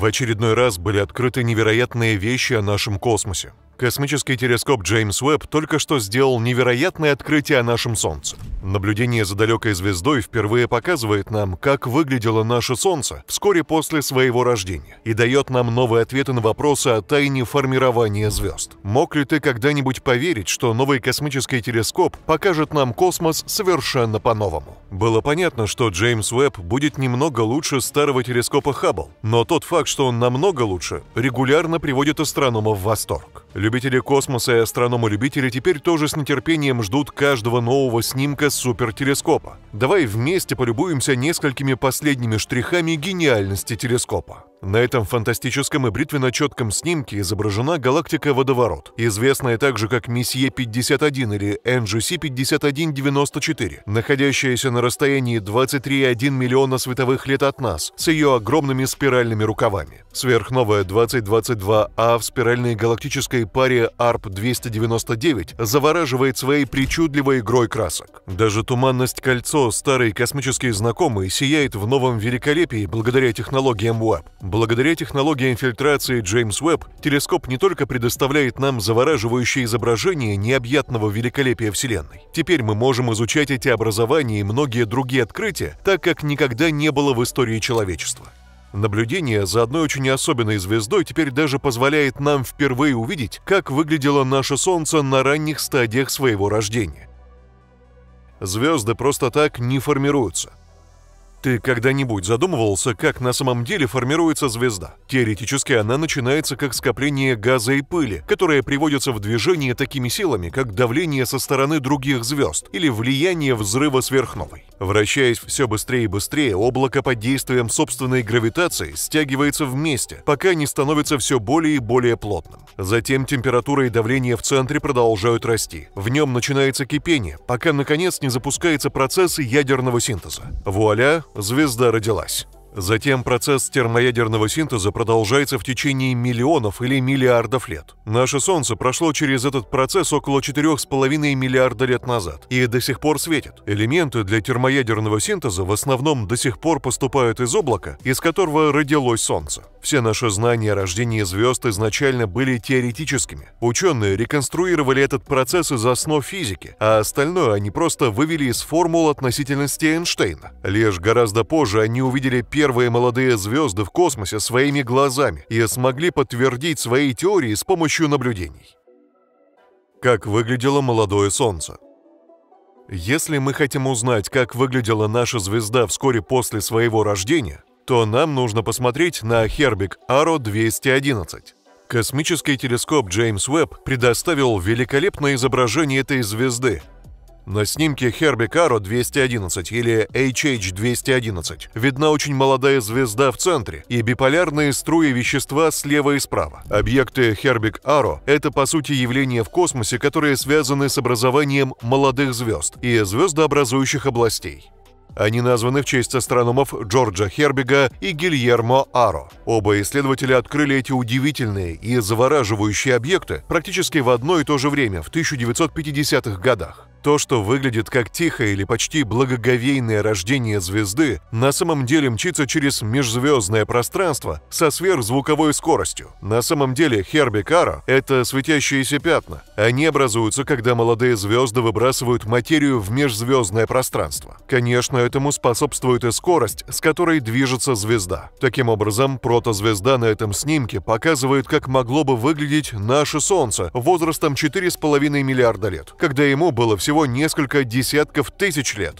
В очередной раз были открыты невероятные вещи о нашем космосе. Космический телескоп Джеймс Уэбб только что сделал невероятное открытие о нашем Солнце. Наблюдение за далекой звездой впервые показывает нам, как выглядело наше Солнце вскоре после своего рождения и дает нам новые ответы на вопросы о тайне формирования звезд. Мог ли ты когда-нибудь поверить, что новый космический телескоп покажет нам космос совершенно по-новому? Было понятно, что Джеймс Уэбб будет немного лучше старого телескопа Хаббл, но тот факт, что он намного лучше, регулярно приводит астрономов в восторг. Любители космоса и астрономы-любители теперь тоже с нетерпением ждут каждого нового снимка супертелескопа. Давай вместе полюбуемся несколькими последними штрихами гениальности телескопа. На этом фантастическом и бритвенно-четком снимке изображена галактика Водоворот, известная также как Месье 51 или NGC 5194, находящаяся на расстоянии 23,1 миллиона световых лет от нас, с ее огромными спиральными рукавами. Сверхновая 2022А а в спиральной галактической паре ARP-299 завораживает своей причудливой игрой красок. Даже туманность кольцо старой космической знакомый сияет в новом великолепии благодаря технологиям Web. Благодаря технологии инфильтрации Джеймс Уэбб, телескоп не только предоставляет нам завораживающее изображение необъятного великолепия Вселенной. Теперь мы можем изучать эти образования и многие другие открытия, так как никогда не было в истории человечества. Наблюдение за одной очень особенной звездой теперь даже позволяет нам впервые увидеть, как выглядело наше Солнце на ранних стадиях своего рождения. Звезды просто так не формируются. Ты когда-нибудь задумывался, как на самом деле формируется звезда? Теоретически она начинается как скопление газа и пыли, которое приводится в движение такими силами, как давление со стороны других звезд или влияние взрыва сверхновой. Вращаясь все быстрее и быстрее, облако под действием собственной гравитации стягивается вместе, пока не становится все более и более плотным. Затем температура и давление в центре продолжают расти. В нем начинается кипение, пока наконец не запускается процесс ядерного синтеза. Вуаля, звезда родилась. Затем процесс термоядерного синтеза продолжается в течение миллионов или миллиардов лет. Наше Солнце прошло через этот процесс около 4,5 миллиарда лет назад и до сих пор светит. Элементы для термоядерного синтеза в основном до сих пор поступают из облака, из которого родилось Солнце. Все наши знания о рождении звезд изначально были теоретическими. Ученые реконструировали этот процесс из основ физики, а остальное они просто вывели из формул относительности Эйнштейна. Лишь гораздо позже они увидели первые первые молодые звезды в космосе своими глазами и смогли подтвердить свои теории с помощью наблюдений. Как выглядело молодое Солнце? Если мы хотим узнать, как выглядела наша звезда вскоре после своего рождения, то нам нужно посмотреть на Хербик Аро 211. Космический телескоп Джеймс Уэбб предоставил великолепное изображение этой звезды, на снимке Херби Каро 211 или HH211 видна очень молодая звезда в центре и биполярные струи вещества слева и справа. Объекты Хербик Аро — это, по сути, явления в космосе, которые связаны с образованием молодых звезд и звездообразующих областей. Они названы в честь астрономов Джорджа Хербига и Гильермо Аро. Оба исследователя открыли эти удивительные и завораживающие объекты практически в одно и то же время, в 1950-х годах. То, что выглядит как тихое или почти благоговейное рождение звезды, на самом деле мчится через межзвездное пространство со сверхзвуковой скоростью. На самом деле Херби Кара — это светящиеся пятна. Они образуются, когда молодые звезды выбрасывают материю в межзвездное пространство. Конечно, этому способствует и скорость, с которой движется звезда. Таким образом, протозвезда на этом снимке показывает, как могло бы выглядеть наше Солнце возрастом 4,5 миллиарда лет, когда ему было всего всего несколько десятков тысяч лет.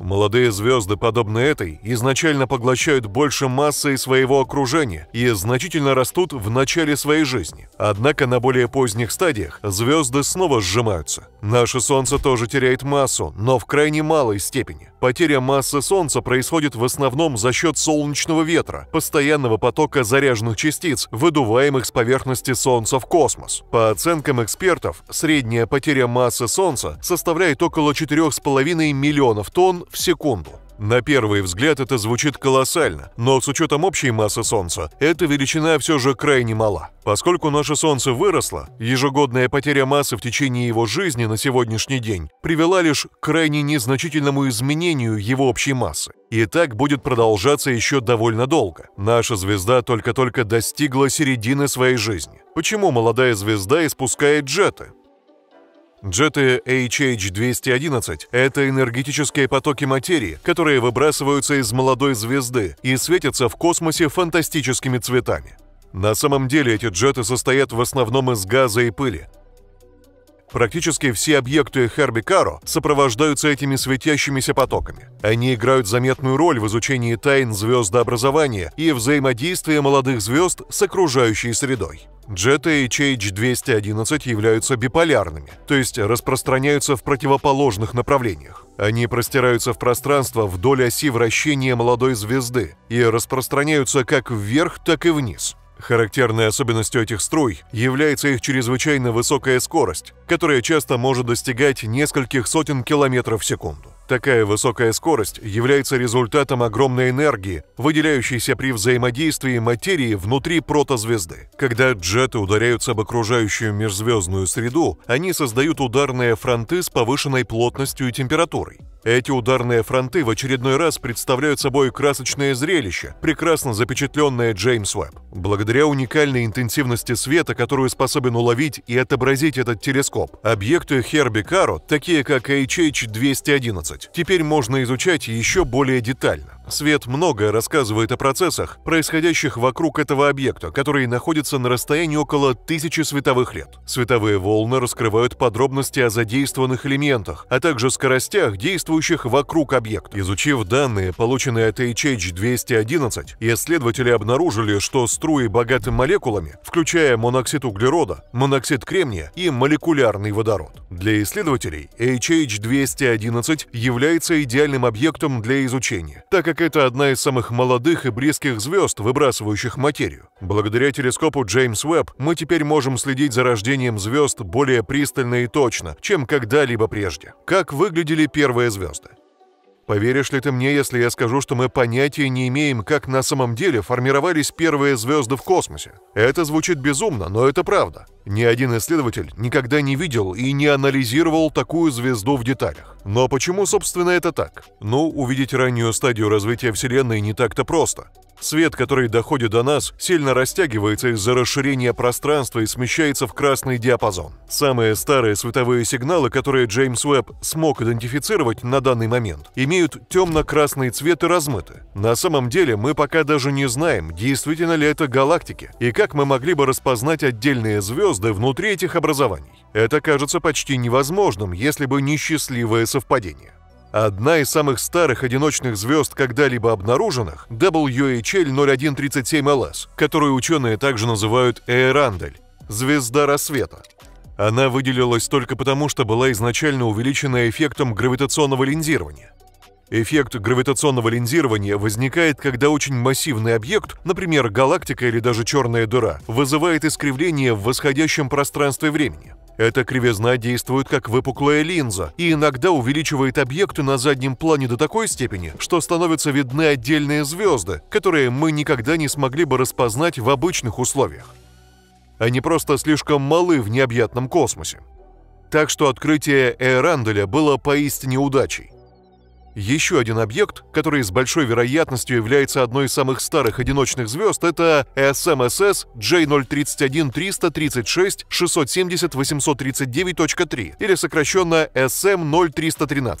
Молодые звезды, подобные этой, изначально поглощают больше массы своего окружения и значительно растут в начале своей жизни. Однако на более поздних стадиях звезды снова сжимаются. Наше Солнце тоже теряет массу, но в крайне малой степени. Потеря массы Солнца происходит в основном за счет солнечного ветра, постоянного потока заряженных частиц, выдуваемых с поверхности Солнца в космос. По оценкам экспертов, средняя потеря массы Солнца составляет около 4,5 миллионов тонн в секунду. На первый взгляд это звучит колоссально, но с учетом общей массы Солнца, эта величина все же крайне мала. Поскольку наше Солнце выросло, ежегодная потеря массы в течение его жизни на сегодняшний день привела лишь к крайне незначительному изменению его общей массы. И так будет продолжаться еще довольно долго. Наша звезда только-только достигла середины своей жизни. Почему молодая звезда испускает джеты? Джеты HH-211 — это энергетические потоки материи, которые выбрасываются из молодой звезды и светятся в космосе фантастическими цветами. На самом деле эти джеты состоят в основном из газа и пыли, Практически все объекты Херби Каро сопровождаются этими светящимися потоками. Они играют заметную роль в изучении тайн звездообразования и взаимодействия молодых звезд с окружающей средой. Джеты HH-211 являются биполярными, то есть распространяются в противоположных направлениях. Они простираются в пространство вдоль оси вращения молодой звезды и распространяются как вверх, так и вниз, Характерной особенностью этих струй является их чрезвычайно высокая скорость, которая часто может достигать нескольких сотен километров в секунду. Такая высокая скорость является результатом огромной энергии, выделяющейся при взаимодействии материи внутри протозвезды. Когда джеты ударяются об окружающую межзвездную среду, они создают ударные фронты с повышенной плотностью и температурой. Эти ударные фронты в очередной раз представляют собой красочное зрелище, прекрасно запечатленное Джеймс Уэбб. Благодаря уникальной интенсивности света, которую способен уловить и отобразить этот телескоп, объекты Херби Каро, такие как HH-211, делать. Теперь можно изучать еще более детально. Свет многое рассказывает о процессах, происходящих вокруг этого объекта, которые находятся на расстоянии около тысячи световых лет. Световые волны раскрывают подробности о задействованных элементах, а также скоростях, действующих вокруг объекта. Изучив данные, полученные от HH211, исследователи обнаружили, что струи богаты молекулами, включая моноксид углерода, моноксид кремния и молекулярный водород. Для исследователей HH211 является идеальным объектом для изучения, так как это одна из самых молодых и близких звезд, выбрасывающих материю. Благодаря телескопу Джеймс Уэбб мы теперь можем следить за рождением звезд более пристально и точно, чем когда-либо прежде. Как выглядели первые звезды? Поверишь ли ты мне, если я скажу, что мы понятия не имеем, как на самом деле формировались первые звезды в космосе? Это звучит безумно, но это правда. Ни один исследователь никогда не видел и не анализировал такую звезду в деталях. Но почему, собственно, это так? Ну, увидеть раннюю стадию развития Вселенной не так-то просто. Свет, который доходит до нас, сильно растягивается из-за расширения пространства и смещается в красный диапазон. Самые старые световые сигналы, которые Джеймс Уэбб смог идентифицировать на данный момент, имеют имеют темно-красный цвет и размыты. На самом деле мы пока даже не знаем, действительно ли это галактики, и как мы могли бы распознать отдельные звезды внутри этих образований. Это кажется почти невозможным, если бы не счастливое совпадение. Одна из самых старых одиночных звезд, когда-либо обнаруженных, WHL-0137LS, которую ученые также называют Эрандель, звезда рассвета. Она выделилась только потому, что была изначально увеличена эффектом гравитационного линзирования. Эффект гравитационного линзирования возникает, когда очень массивный объект, например, галактика или даже черная дыра, вызывает искривление в восходящем пространстве времени. Эта кривизна действует как выпуклая линза и иногда увеличивает объекты на заднем плане до такой степени, что становятся видны отдельные звезды, которые мы никогда не смогли бы распознать в обычных условиях. Они просто слишком малы в необъятном космосе. Так что открытие Эранделя было поистине удачей. Еще один объект, который с большой вероятностью является одной из самых старых одиночных звезд, это SMSS J031336670839.3 эм или сокращенно SM0313. Эм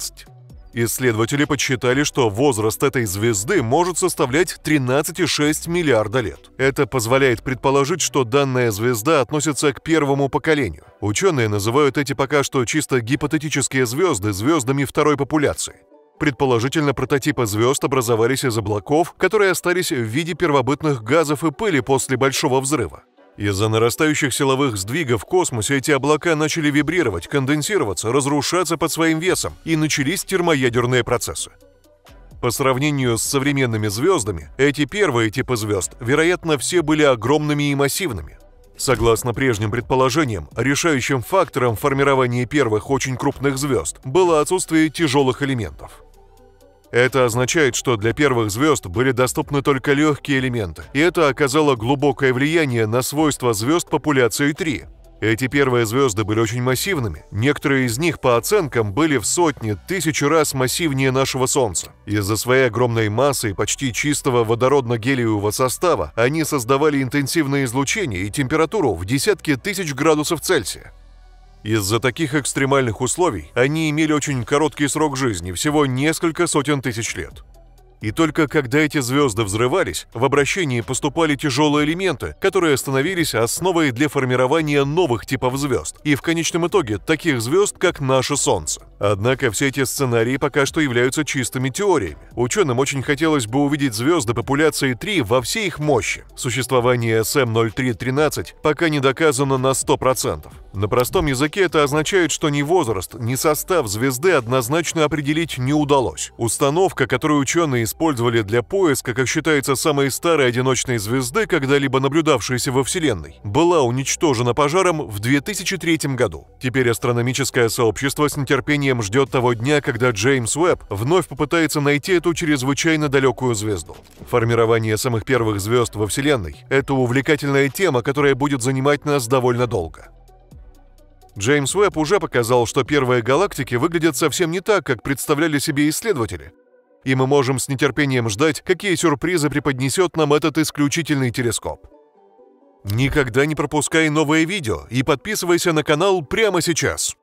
Исследователи подсчитали, что возраст этой звезды может составлять 13,6 миллиарда лет. Это позволяет предположить, что данная звезда относится к первому поколению. Ученые называют эти пока что чисто гипотетические звезды звездами второй популяции. Предположительно, прототипы звезд образовались из облаков, которые остались в виде первобытных газов и пыли после Большого взрыва. Из-за нарастающих силовых сдвигов в космосе эти облака начали вибрировать, конденсироваться, разрушаться под своим весом, и начались термоядерные процессы. По сравнению с современными звездами, эти первые типы звезд, вероятно, все были огромными и массивными. Согласно прежним предположениям, решающим фактором формирования первых очень крупных звезд было отсутствие тяжелых элементов. Это означает, что для первых звезд были доступны только легкие элементы, и это оказало глубокое влияние на свойства звезд популяции 3. Эти первые звезды были очень массивными. Некоторые из них, по оценкам, были в сотни, тысячи раз массивнее нашего Солнца. Из-за своей огромной массы и почти чистого водородно-гелиевого состава они создавали интенсивное излучение и температуру в десятки тысяч градусов Цельсия. Из-за таких экстремальных условий они имели очень короткий срок жизни, всего несколько сотен тысяч лет. И только когда эти звезды взрывались, в обращении поступали тяжелые элементы, которые становились основой для формирования новых типов звезд, и в конечном итоге таких звезд, как наше Солнце. Однако все эти сценарии пока что являются чистыми теориями. Ученым очень хотелось бы увидеть звезды популяции 3 во всей их мощи. Существование SM0313 пока не доказано на 100%. На простом языке это означает, что ни возраст, ни состав звезды однозначно определить не удалось. Установка, которую ученые использовали для поиска, как считается, самой старой одиночной звезды, когда-либо наблюдавшейся во Вселенной, была уничтожена пожаром в 2003 году. Теперь астрономическое сообщество с нетерпением нетерпением ждет того дня, когда Джеймс Уэбб вновь попытается найти эту чрезвычайно далекую звезду. Формирование самых первых звезд во Вселенной — это увлекательная тема, которая будет занимать нас довольно долго. Джеймс Уэбб уже показал, что первые галактики выглядят совсем не так, как представляли себе исследователи. И мы можем с нетерпением ждать, какие сюрпризы преподнесет нам этот исключительный телескоп. Никогда не пропускай новые видео и подписывайся на канал прямо сейчас.